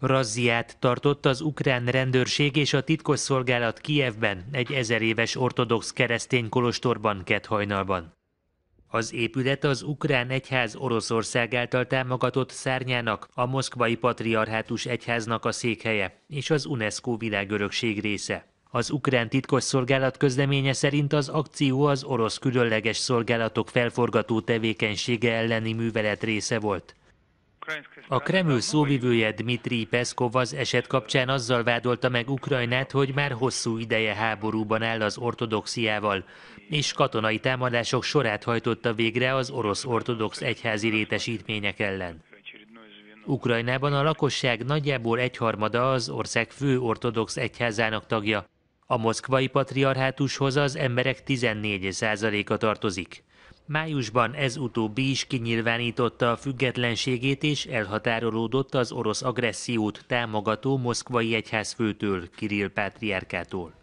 Razziát tartott az ukrán rendőrség és a titkosszolgálat Kijevben, egy ezer éves ortodox keresztény kolostorban kett hajnalban. Az épület az ukrán egyház Oroszország által támogatott szárnyának, a moszkvai patriarhátus egyháznak a székhelye és az UNESCO világörökség része. Az ukrán titkosszolgálat közleménye szerint az akció az orosz különleges szolgálatok felforgató tevékenysége elleni művelet része volt. A Kreml szóvivője Dmitri Peszkov az eset kapcsán azzal vádolta meg Ukrajnát, hogy már hosszú ideje háborúban áll az ortodoxiával, és katonai támadások sorát hajtotta végre az orosz ortodox egyházi létesítmények ellen. Ukrajnában a lakosság nagyjából egyharmada az ország fő ortodox egyházának tagja. A moszkvai patriarhátushoz az emberek 14%-a tartozik. Májusban ez utóbbi is kinyilvánította a függetlenségét és elhatárolódott az orosz agressziót támogató moszkvai egyházfőtől, Kirill Pátriárkától.